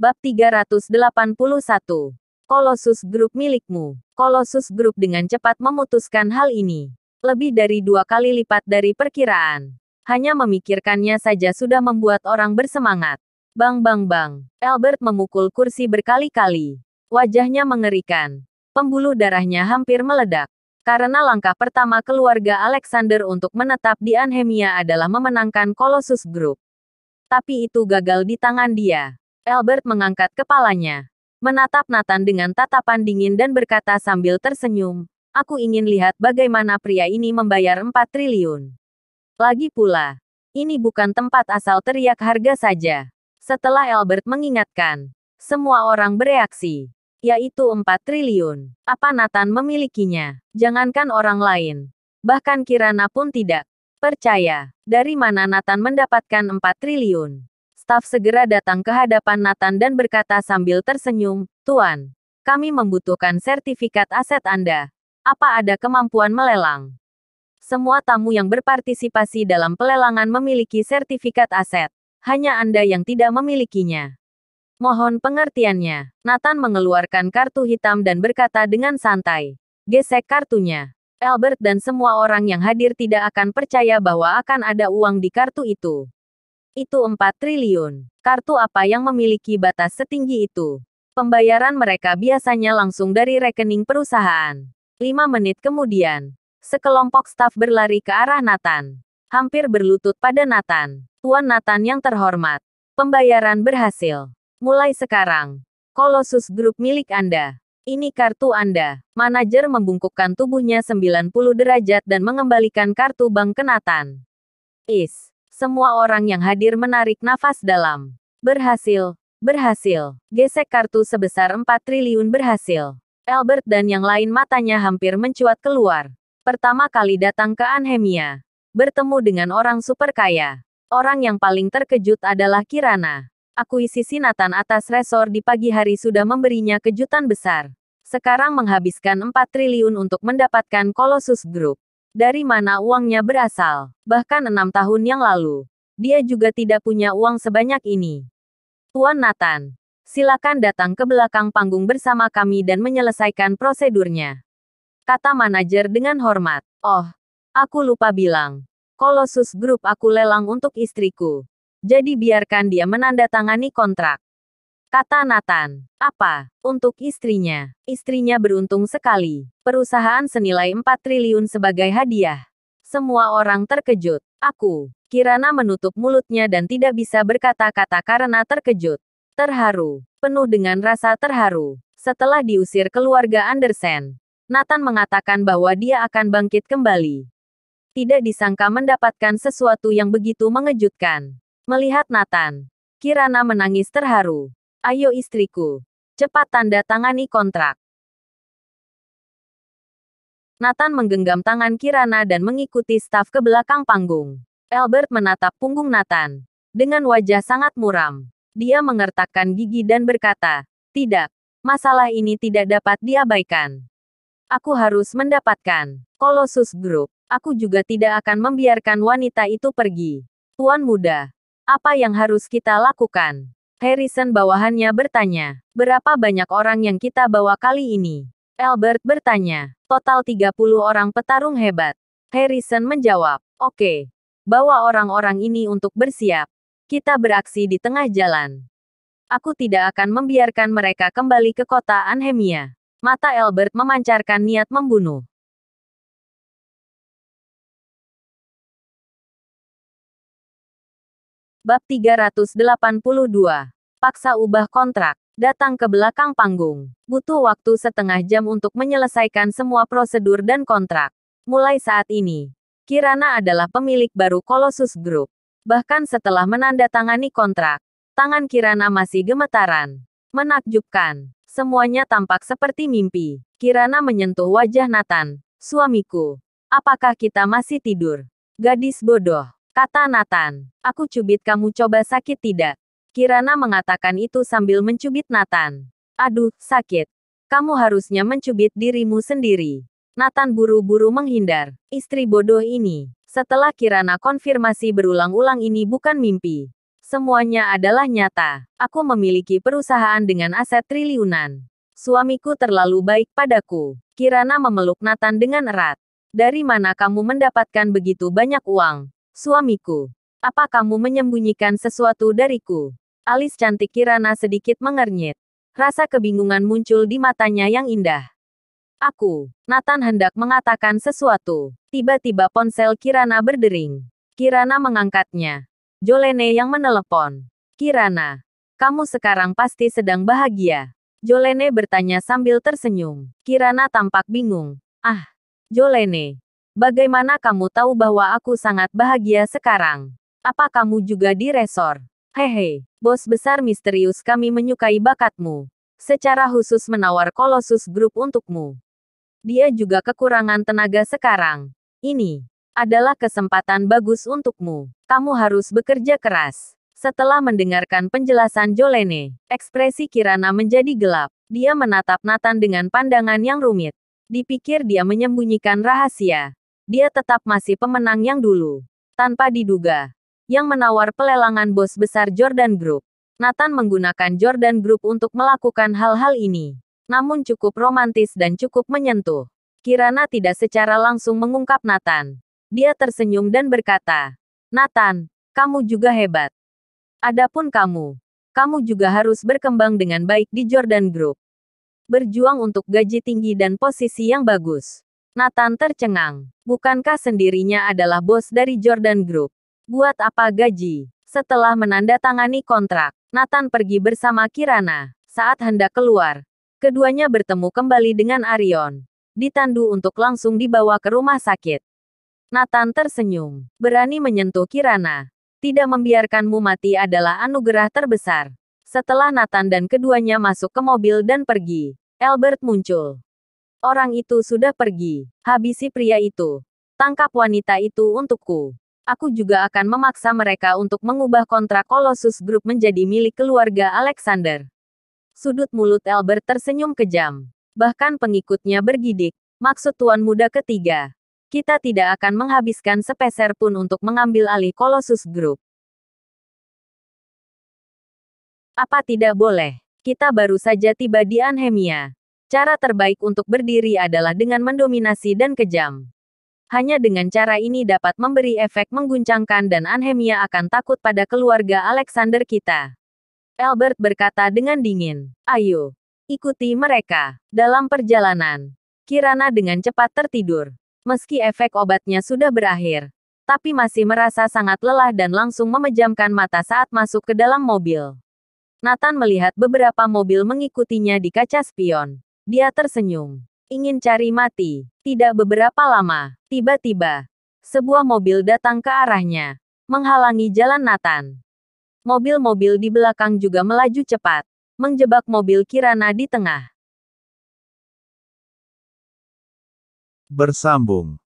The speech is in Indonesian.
Bab 381. Colossus Group milikmu. Colossus Group dengan cepat memutuskan hal ini. Lebih dari dua kali lipat dari perkiraan. Hanya memikirkannya saja sudah membuat orang bersemangat. Bang bang bang. Albert memukul kursi berkali-kali. Wajahnya mengerikan. Pembuluh darahnya hampir meledak. Karena langkah pertama keluarga Alexander untuk menetap di Anhemia adalah memenangkan Colossus Group. Tapi itu gagal di tangan dia Albert mengangkat kepalanya. Menatap Nathan dengan tatapan dingin dan berkata sambil tersenyum, Aku ingin lihat bagaimana pria ini membayar 4 triliun. Lagi pula, ini bukan tempat asal teriak harga saja. Setelah Albert mengingatkan, semua orang bereaksi, yaitu 4 triliun. Apa Nathan memilikinya? Jangankan orang lain. Bahkan Kirana pun tidak percaya dari mana Nathan mendapatkan 4 triliun staf segera datang ke hadapan Nathan dan berkata sambil tersenyum, Tuan, kami membutuhkan sertifikat aset Anda. Apa ada kemampuan melelang? Semua tamu yang berpartisipasi dalam pelelangan memiliki sertifikat aset. Hanya Anda yang tidak memilikinya. Mohon pengertiannya. Nathan mengeluarkan kartu hitam dan berkata dengan santai. Gesek kartunya. Albert dan semua orang yang hadir tidak akan percaya bahwa akan ada uang di kartu itu. Itu 4 triliun. Kartu apa yang memiliki batas setinggi itu? Pembayaran mereka biasanya langsung dari rekening perusahaan. 5 menit kemudian, sekelompok staf berlari ke arah Nathan. Hampir berlutut pada Nathan. Tuan Nathan yang terhormat. Pembayaran berhasil. Mulai sekarang, Colossus Group milik Anda. Ini kartu Anda. Manajer membungkukkan tubuhnya 90 derajat dan mengembalikan kartu bank ke Nathan. Is. Semua orang yang hadir menarik nafas dalam. Berhasil, berhasil. Gesek kartu sebesar 4 triliun berhasil. Albert dan yang lain matanya hampir mencuat keluar. Pertama kali datang ke Anhemia. Bertemu dengan orang super kaya. Orang yang paling terkejut adalah Kirana. Akuisisi Nathan atas resor di pagi hari sudah memberinya kejutan besar. Sekarang menghabiskan 4 triliun untuk mendapatkan Colossus Group. Dari mana uangnya berasal? Bahkan enam tahun yang lalu, dia juga tidak punya uang sebanyak ini. Tuan Nathan, silakan datang ke belakang panggung bersama kami dan menyelesaikan prosedurnya. Kata manajer dengan hormat. Oh, aku lupa bilang. Kolosus grup aku lelang untuk istriku. Jadi biarkan dia menandatangani kontrak. Kata Nathan. Apa? Untuk istrinya. Istrinya beruntung sekali. Perusahaan senilai 4 triliun sebagai hadiah. Semua orang terkejut. Aku. Kirana menutup mulutnya dan tidak bisa berkata-kata karena terkejut. Terharu. Penuh dengan rasa terharu. Setelah diusir keluarga Andersen, Nathan mengatakan bahwa dia akan bangkit kembali. Tidak disangka mendapatkan sesuatu yang begitu mengejutkan. Melihat Nathan, Kirana menangis terharu. Ayo istriku. Cepat tanda tangani kontrak. Nathan menggenggam tangan Kirana dan mengikuti staf ke belakang panggung. Albert menatap punggung Nathan. Dengan wajah sangat muram. Dia mengertakkan gigi dan berkata, Tidak, masalah ini tidak dapat diabaikan. Aku harus mendapatkan Colossus Group. Aku juga tidak akan membiarkan wanita itu pergi. Tuan muda, apa yang harus kita lakukan? Harrison bawahannya bertanya, berapa banyak orang yang kita bawa kali ini? Albert bertanya, total 30 orang petarung hebat. Harrison menjawab, oke, okay. bawa orang-orang ini untuk bersiap. Kita beraksi di tengah jalan. Aku tidak akan membiarkan mereka kembali ke kota Anhemia. Mata Albert memancarkan niat membunuh. Bab 382. Paksa ubah kontrak. Datang ke belakang panggung. Butuh waktu setengah jam untuk menyelesaikan semua prosedur dan kontrak. Mulai saat ini, Kirana adalah pemilik baru Colossus Group. Bahkan setelah menandatangani kontrak, tangan Kirana masih gemetaran. Menakjubkan, semuanya tampak seperti mimpi. Kirana menyentuh wajah Nathan, suamiku. Apakah kita masih tidur? Gadis bodoh, Kata Nathan. Aku cubit kamu coba sakit tidak? Kirana mengatakan itu sambil mencubit Nathan. Aduh, sakit. Kamu harusnya mencubit dirimu sendiri. Nathan buru-buru menghindar. Istri bodoh ini. Setelah Kirana konfirmasi berulang-ulang ini bukan mimpi. Semuanya adalah nyata. Aku memiliki perusahaan dengan aset triliunan. Suamiku terlalu baik padaku. Kirana memeluk Nathan dengan erat. Dari mana kamu mendapatkan begitu banyak uang? Suamiku, apa kamu menyembunyikan sesuatu dariku? Alis cantik Kirana sedikit mengernyit. Rasa kebingungan muncul di matanya yang indah. Aku, Nathan hendak mengatakan sesuatu. Tiba-tiba ponsel Kirana berdering. Kirana mengangkatnya. Jolene yang menelepon. Kirana, kamu sekarang pasti sedang bahagia. Jolene bertanya sambil tersenyum. Kirana tampak bingung. Ah, Jolene, Bagaimana kamu tahu bahwa aku sangat bahagia sekarang? Apa kamu juga di resor? Hehe, bos besar misterius kami menyukai bakatmu. Secara khusus menawar kolosus grup untukmu. Dia juga kekurangan tenaga sekarang. Ini adalah kesempatan bagus untukmu. Kamu harus bekerja keras. Setelah mendengarkan penjelasan Jolene, ekspresi Kirana menjadi gelap. Dia menatap Nathan dengan pandangan yang rumit. Dipikir dia menyembunyikan rahasia dia tetap masih pemenang yang dulu. Tanpa diduga, yang menawar pelelangan bos besar Jordan Group. Nathan menggunakan Jordan Group untuk melakukan hal-hal ini. Namun cukup romantis dan cukup menyentuh. Kirana tidak secara langsung mengungkap Nathan. Dia tersenyum dan berkata, Nathan, kamu juga hebat. Adapun kamu, kamu juga harus berkembang dengan baik di Jordan Group. Berjuang untuk gaji tinggi dan posisi yang bagus. Nathan tercengang. Bukankah sendirinya adalah bos dari Jordan Group? Buat apa gaji? Setelah menandatangani kontrak, Nathan pergi bersama Kirana. Saat hendak keluar, keduanya bertemu kembali dengan Arion. Ditandu untuk langsung dibawa ke rumah sakit. Nathan tersenyum, berani menyentuh Kirana. Tidak membiarkanmu mati adalah anugerah terbesar. Setelah Nathan dan keduanya masuk ke mobil dan pergi, Albert muncul. Orang itu sudah pergi. Habisi pria itu. Tangkap wanita itu untukku. Aku juga akan memaksa mereka untuk mengubah kontrak Colossus Group menjadi milik keluarga Alexander. Sudut mulut Albert tersenyum kejam. Bahkan pengikutnya bergidik. Maksud tuan muda ketiga. Kita tidak akan menghabiskan sepeser pun untuk mengambil alih Colossus Group. Apa tidak boleh? Kita baru saja tiba di Anhemia. Cara terbaik untuk berdiri adalah dengan mendominasi dan kejam. Hanya dengan cara ini dapat memberi efek mengguncangkan dan Anhemia akan takut pada keluarga Alexander kita. Albert berkata dengan dingin, Ayo, ikuti mereka. Dalam perjalanan, Kirana dengan cepat tertidur. Meski efek obatnya sudah berakhir, tapi masih merasa sangat lelah dan langsung memejamkan mata saat masuk ke dalam mobil. Nathan melihat beberapa mobil mengikutinya di kaca spion. Dia tersenyum. Ingin cari mati. Tidak beberapa lama, tiba-tiba, sebuah mobil datang ke arahnya, menghalangi jalan Nathan. Mobil-mobil di belakang juga melaju cepat, menjebak mobil Kirana di tengah. Bersambung